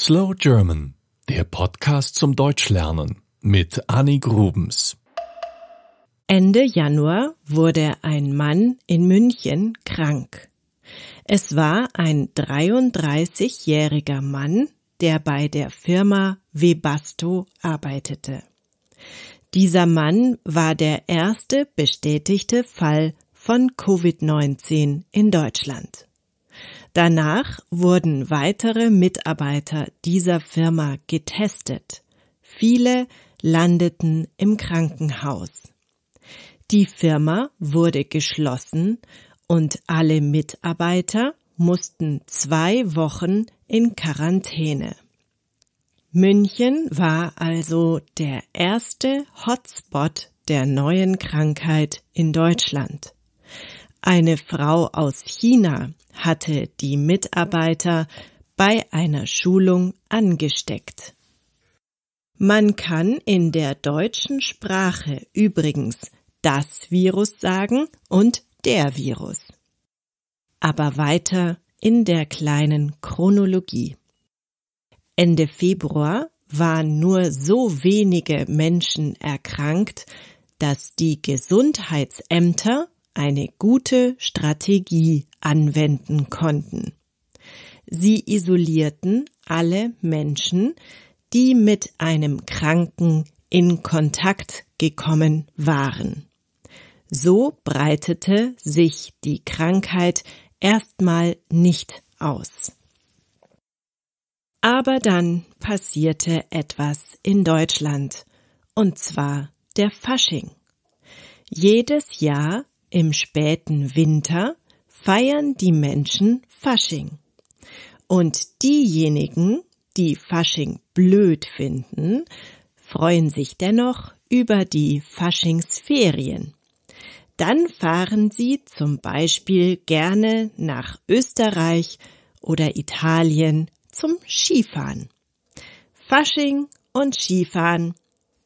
Slow German, der Podcast zum Deutschlernen mit Annie Grubens. Ende Januar wurde ein Mann in München krank. Es war ein 33-jähriger Mann, der bei der Firma Webasto arbeitete. Dieser Mann war der erste bestätigte Fall von Covid-19 in Deutschland. Danach wurden weitere Mitarbeiter dieser Firma getestet. Viele landeten im Krankenhaus. Die Firma wurde geschlossen und alle Mitarbeiter mussten zwei Wochen in Quarantäne. München war also der erste Hotspot der neuen Krankheit in Deutschland. Eine Frau aus China hatte die Mitarbeiter bei einer Schulung angesteckt. Man kann in der deutschen Sprache übrigens das Virus sagen und der Virus. Aber weiter in der kleinen Chronologie. Ende Februar waren nur so wenige Menschen erkrankt, dass die Gesundheitsämter eine gute Strategie anwenden konnten. Sie isolierten alle Menschen, die mit einem Kranken in Kontakt gekommen waren. So breitete sich die Krankheit erstmal nicht aus. Aber dann passierte etwas in Deutschland, und zwar der Fasching. Jedes Jahr im späten Winter feiern die Menschen Fasching. Und diejenigen, die Fasching blöd finden, freuen sich dennoch über die Faschingsferien. Dann fahren sie zum Beispiel gerne nach Österreich oder Italien zum Skifahren. Fasching und Skifahren.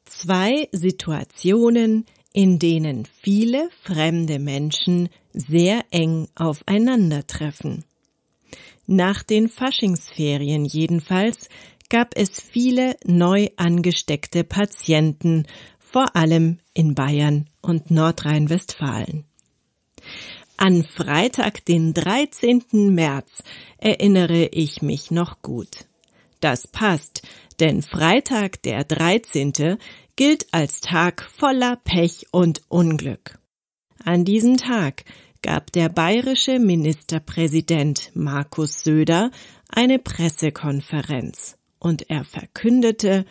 Zwei Situationen, in denen viele fremde Menschen sehr eng aufeinandertreffen. Nach den Faschingsferien jedenfalls gab es viele neu angesteckte Patienten, vor allem in Bayern und Nordrhein-Westfalen. An Freitag, den 13. März, erinnere ich mich noch gut. Das passt, denn Freitag der 13. gilt als Tag voller Pech und Unglück. An diesem Tag gab der bayerische Ministerpräsident Markus Söder eine Pressekonferenz und er verkündete,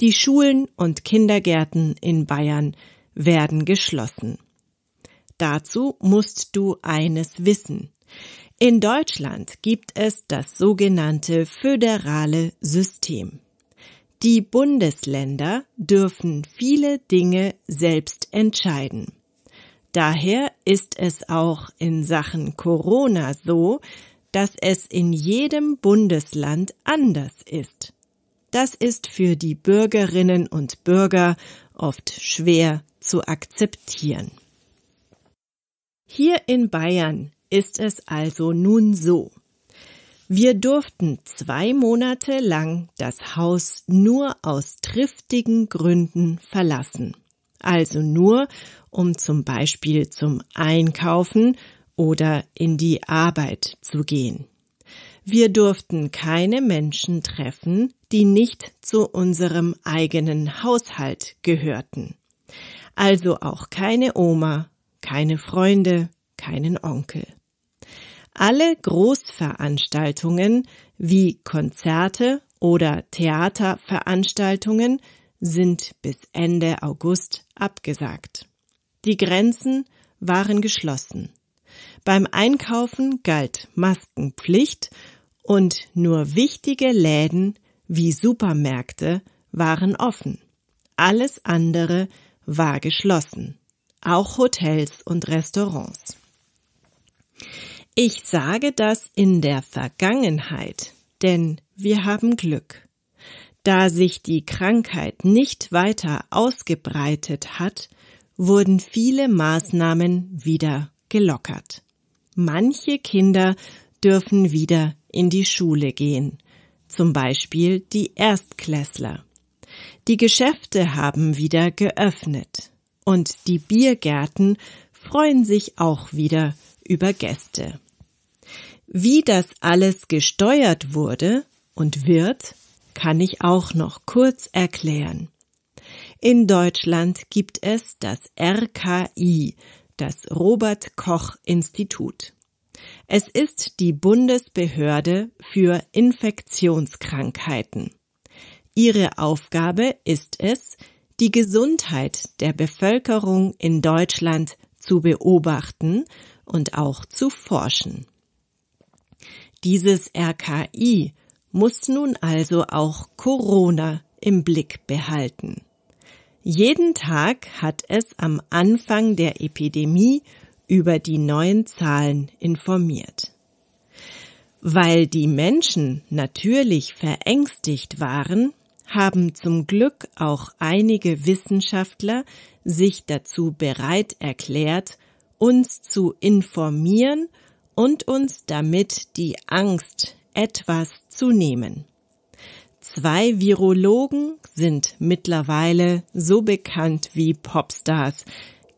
die Schulen und Kindergärten in Bayern werden geschlossen. Dazu musst du eines wissen. In Deutschland gibt es das sogenannte föderale System. Die Bundesländer dürfen viele Dinge selbst entscheiden. Daher ist es auch in Sachen Corona so, dass es in jedem Bundesland anders ist. Das ist für die Bürgerinnen und Bürger oft schwer zu akzeptieren. Hier in Bayern ist es also nun so. Wir durften zwei Monate lang das Haus nur aus triftigen Gründen verlassen also nur, um zum Beispiel zum Einkaufen oder in die Arbeit zu gehen. Wir durften keine Menschen treffen, die nicht zu unserem eigenen Haushalt gehörten. Also auch keine Oma, keine Freunde, keinen Onkel. Alle Großveranstaltungen wie Konzerte oder Theaterveranstaltungen sind bis Ende August abgesagt. Die Grenzen waren geschlossen. Beim Einkaufen galt Maskenpflicht und nur wichtige Läden wie Supermärkte waren offen. Alles andere war geschlossen, auch Hotels und Restaurants. Ich sage das in der Vergangenheit, denn wir haben Glück. Da sich die Krankheit nicht weiter ausgebreitet hat, wurden viele Maßnahmen wieder gelockert. Manche Kinder dürfen wieder in die Schule gehen, zum Beispiel die Erstklässler. Die Geschäfte haben wieder geöffnet und die Biergärten freuen sich auch wieder über Gäste. Wie das alles gesteuert wurde und wird, kann ich auch noch kurz erklären. In Deutschland gibt es das RKI, das Robert Koch Institut. Es ist die Bundesbehörde für Infektionskrankheiten. Ihre Aufgabe ist es, die Gesundheit der Bevölkerung in Deutschland zu beobachten und auch zu forschen. Dieses RKI muss nun also auch Corona im Blick behalten. Jeden Tag hat es am Anfang der Epidemie über die neuen Zahlen informiert. Weil die Menschen natürlich verängstigt waren, haben zum Glück auch einige Wissenschaftler sich dazu bereit erklärt, uns zu informieren und uns damit die Angst etwas zu nehmen. Zwei Virologen sind mittlerweile so bekannt wie Popstars.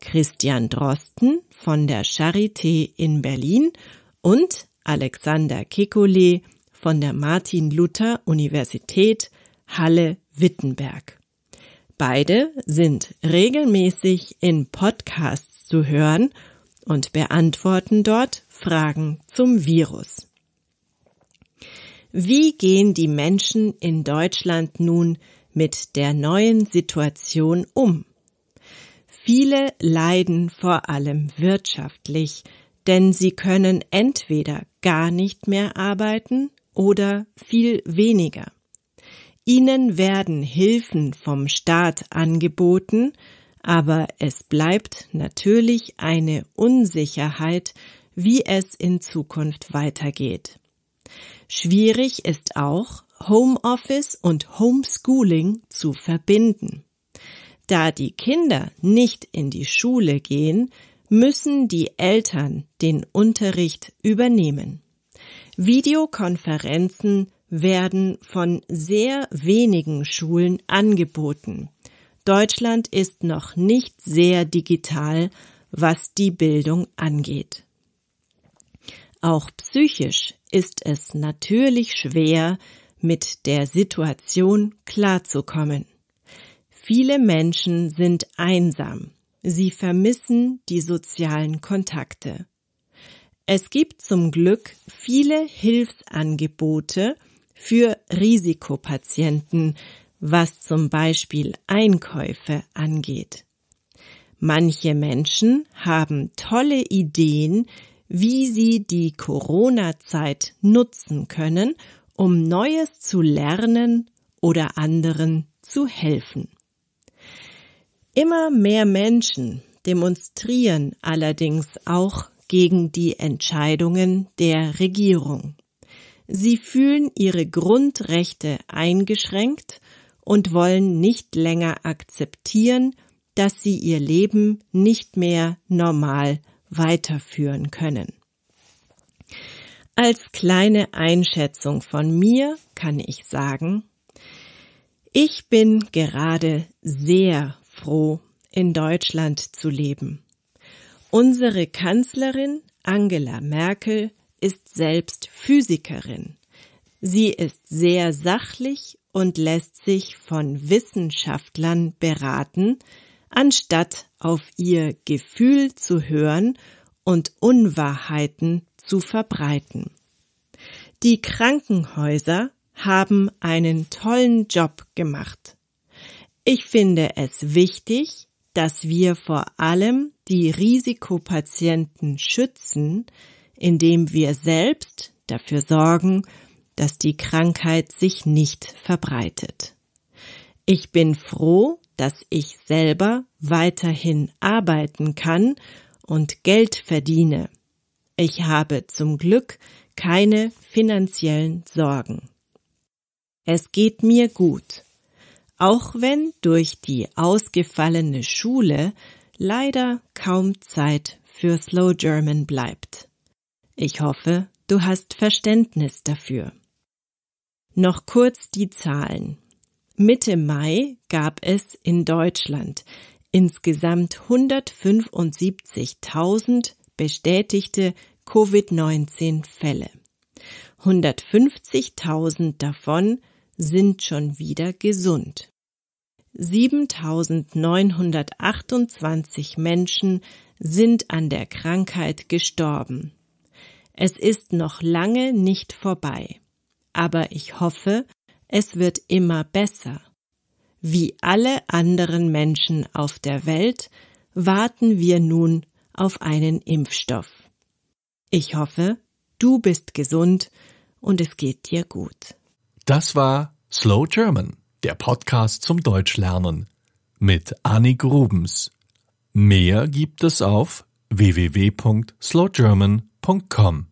Christian Drosten von der Charité in Berlin und Alexander Kekulé von der Martin Luther Universität Halle Wittenberg. Beide sind regelmäßig in Podcasts zu hören und beantworten dort Fragen zum Virus. Wie gehen die Menschen in Deutschland nun mit der neuen Situation um? Viele leiden vor allem wirtschaftlich, denn sie können entweder gar nicht mehr arbeiten oder viel weniger. Ihnen werden Hilfen vom Staat angeboten, aber es bleibt natürlich eine Unsicherheit, wie es in Zukunft weitergeht. Schwierig ist auch, Homeoffice und Homeschooling zu verbinden. Da die Kinder nicht in die Schule gehen, müssen die Eltern den Unterricht übernehmen. Videokonferenzen werden von sehr wenigen Schulen angeboten. Deutschland ist noch nicht sehr digital, was die Bildung angeht. Auch psychisch ist es natürlich schwer, mit der Situation klarzukommen. Viele Menschen sind einsam. Sie vermissen die sozialen Kontakte. Es gibt zum Glück viele Hilfsangebote für Risikopatienten, was zum Beispiel Einkäufe angeht. Manche Menschen haben tolle Ideen, wie Sie die Corona-Zeit nutzen können, um Neues zu lernen oder anderen zu helfen. Immer mehr Menschen demonstrieren allerdings auch gegen die Entscheidungen der Regierung. Sie fühlen ihre Grundrechte eingeschränkt und wollen nicht länger akzeptieren, dass sie ihr Leben nicht mehr normal weiterführen können. Als kleine Einschätzung von mir kann ich sagen, ich bin gerade sehr froh, in Deutschland zu leben. Unsere Kanzlerin Angela Merkel ist selbst Physikerin. Sie ist sehr sachlich und lässt sich von Wissenschaftlern beraten, anstatt auf ihr Gefühl zu hören und Unwahrheiten zu verbreiten. Die Krankenhäuser haben einen tollen Job gemacht. Ich finde es wichtig, dass wir vor allem die Risikopatienten schützen, indem wir selbst dafür sorgen, dass die Krankheit sich nicht verbreitet. Ich bin froh, dass ich selber weiterhin arbeiten kann und Geld verdiene. Ich habe zum Glück keine finanziellen Sorgen. Es geht mir gut, auch wenn durch die ausgefallene Schule leider kaum Zeit für Slow German bleibt. Ich hoffe, du hast Verständnis dafür. Noch kurz die Zahlen. Mitte Mai gab es in Deutschland insgesamt 175.000 bestätigte Covid-19-Fälle. 150.000 davon sind schon wieder gesund. 7.928 Menschen sind an der Krankheit gestorben. Es ist noch lange nicht vorbei. Aber ich hoffe es wird immer besser. Wie alle anderen Menschen auf der Welt warten wir nun auf einen Impfstoff. Ich hoffe, du bist gesund und es geht dir gut. Das war Slow German, der Podcast zum Deutschlernen mit Annie Grubens. Mehr gibt es auf www.slowgerman.com.